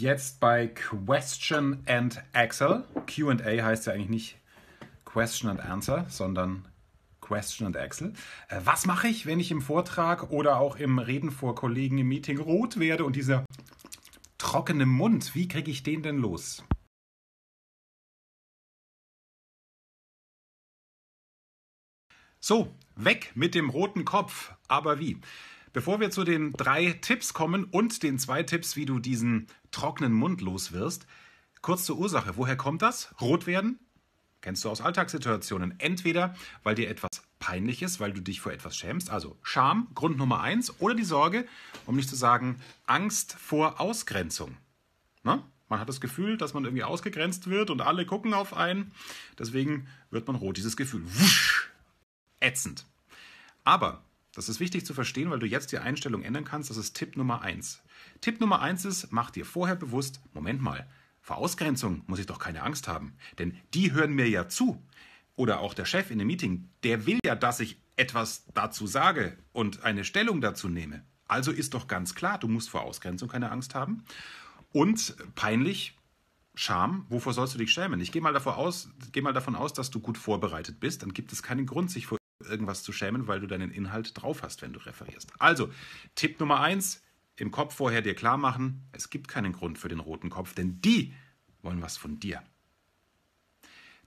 jetzt bei Question and Axel. QA heißt ja eigentlich nicht Question and Answer, sondern Question and Axel. Äh, was mache ich, wenn ich im Vortrag oder auch im Reden vor Kollegen im Meeting rot werde und dieser trockene Mund, wie kriege ich den denn los? So, weg mit dem roten Kopf, aber wie? Bevor wir zu den drei Tipps kommen und den zwei Tipps, wie du diesen trockenen Mund loswirst, kurz zur Ursache. Woher kommt das? Rot werden? Kennst du aus Alltagssituationen. Entweder, weil dir etwas peinlich ist, weil du dich vor etwas schämst, also Scham, Grund Nummer eins, oder die Sorge, um nicht zu sagen Angst vor Ausgrenzung. Ne? Man hat das Gefühl, dass man irgendwie ausgegrenzt wird und alle gucken auf einen. Deswegen wird man rot. Dieses Gefühl, wusch, ätzend. Aber das ist wichtig zu verstehen, weil du jetzt die Einstellung ändern kannst. Das ist Tipp Nummer eins. Tipp Nummer eins ist, mach dir vorher bewusst, Moment mal, vor Ausgrenzung muss ich doch keine Angst haben, denn die hören mir ja zu. Oder auch der Chef in dem Meeting, der will ja, dass ich etwas dazu sage und eine Stellung dazu nehme. Also ist doch ganz klar, du musst vor Ausgrenzung keine Angst haben. Und peinlich, Scham, wovor sollst du dich schämen? Ich gehe mal, davor mal davon aus, dass du gut vorbereitet bist. Dann gibt es keinen Grund, sich vor irgendwas zu schämen, weil du deinen Inhalt drauf hast, wenn du referierst. Also, Tipp Nummer eins, im Kopf vorher dir klar machen, es gibt keinen Grund für den roten Kopf, denn die wollen was von dir.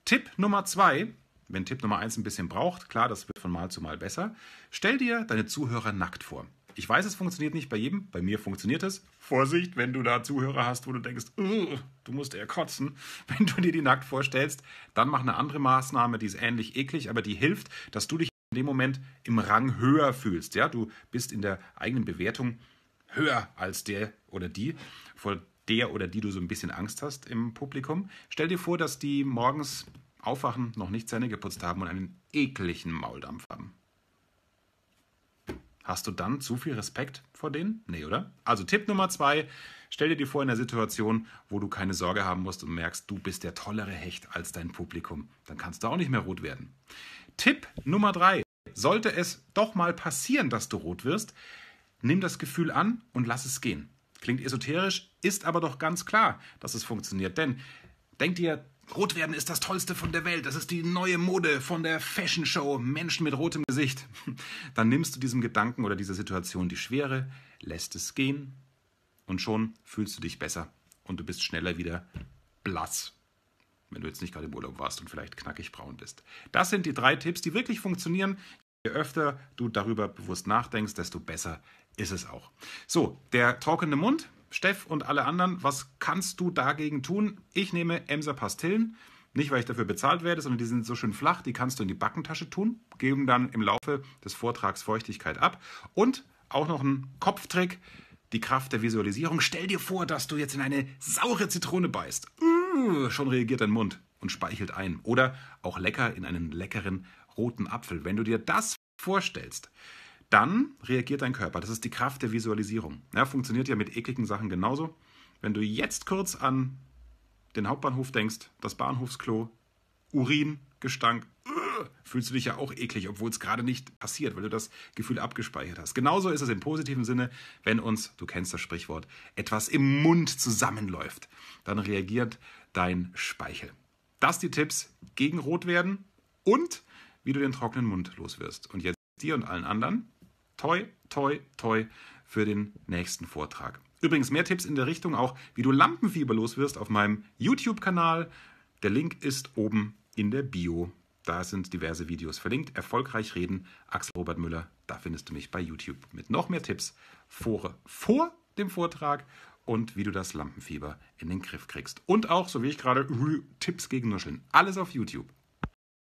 Tipp Nummer zwei, wenn Tipp Nummer eins ein bisschen braucht, klar, das wird von Mal zu Mal besser, stell dir deine Zuhörer nackt vor. Ich weiß, es funktioniert nicht bei jedem. Bei mir funktioniert es. Vorsicht, wenn du da Zuhörer hast, wo du denkst, du musst eher kotzen. Wenn du dir die nackt vorstellst, dann mach eine andere Maßnahme, die ist ähnlich eklig, aber die hilft, dass du dich in dem Moment im Rang höher fühlst. Ja, du bist in der eigenen Bewertung höher als der oder die, vor der oder die du so ein bisschen Angst hast im Publikum. Stell dir vor, dass die morgens aufwachen, noch nicht Zähne geputzt haben und einen ekligen Mauldampf haben. Hast du dann zu viel Respekt vor denen? Nee, oder? Also Tipp Nummer zwei, stell dir vor in der Situation, wo du keine Sorge haben musst und merkst, du bist der tollere Hecht als dein Publikum. Dann kannst du auch nicht mehr rot werden. Tipp Nummer drei, sollte es doch mal passieren, dass du rot wirst, nimm das Gefühl an und lass es gehen. Klingt esoterisch, ist aber doch ganz klar, dass es funktioniert. Denn denk dir Rot werden ist das Tollste von der Welt. Das ist die neue Mode von der Fashion Show. Menschen mit rotem Gesicht. Dann nimmst du diesem Gedanken oder dieser Situation die Schwere, lässt es gehen und schon fühlst du dich besser und du bist schneller wieder blass. Wenn du jetzt nicht gerade im Urlaub warst und vielleicht knackig braun bist. Das sind die drei Tipps, die wirklich funktionieren. Je öfter du darüber bewusst nachdenkst, desto besser ist es auch. So, der trockene Mund, Steff und alle anderen, was kannst du dagegen tun? Ich nehme Emser Pastillen. Nicht, weil ich dafür bezahlt werde, sondern die sind so schön flach, die kannst du in die Backentasche tun, geben dann im Laufe des Vortrags Feuchtigkeit ab. Und auch noch ein Kopftrick, die Kraft der Visualisierung. Stell dir vor, dass du jetzt in eine saure Zitrone beißt. Mmh, schon reagiert dein Mund und speichelt ein. Oder auch lecker in einen leckeren roten Apfel. Wenn du dir das vorstellst, dann reagiert dein Körper. Das ist die Kraft der Visualisierung. Ja, funktioniert ja mit ekligen Sachen genauso. Wenn du jetzt kurz an den Hauptbahnhof denkst, das Bahnhofsklo, Urin, Gestank, äh, fühlst du dich ja auch eklig, obwohl es gerade nicht passiert, weil du das Gefühl abgespeichert hast. Genauso ist es im positiven Sinne, wenn uns, du kennst das Sprichwort, etwas im Mund zusammenläuft, dann reagiert dein Speichel. Das die Tipps gegen Rot werden und wie du den trockenen Mund loswirst. Und jetzt dir und allen anderen toi, toi, toi für den nächsten Vortrag. Übrigens mehr Tipps in der Richtung auch, wie du Lampenfieber los wirst auf meinem YouTube-Kanal. Der Link ist oben in der Bio. Da sind diverse Videos verlinkt. Erfolgreich reden, Axel Robert Müller. Da findest du mich bei YouTube mit noch mehr Tipps vor, vor dem Vortrag und wie du das Lampenfieber in den Griff kriegst. Und auch, so wie ich gerade, Tipps gegen Nuscheln. Alles auf YouTube.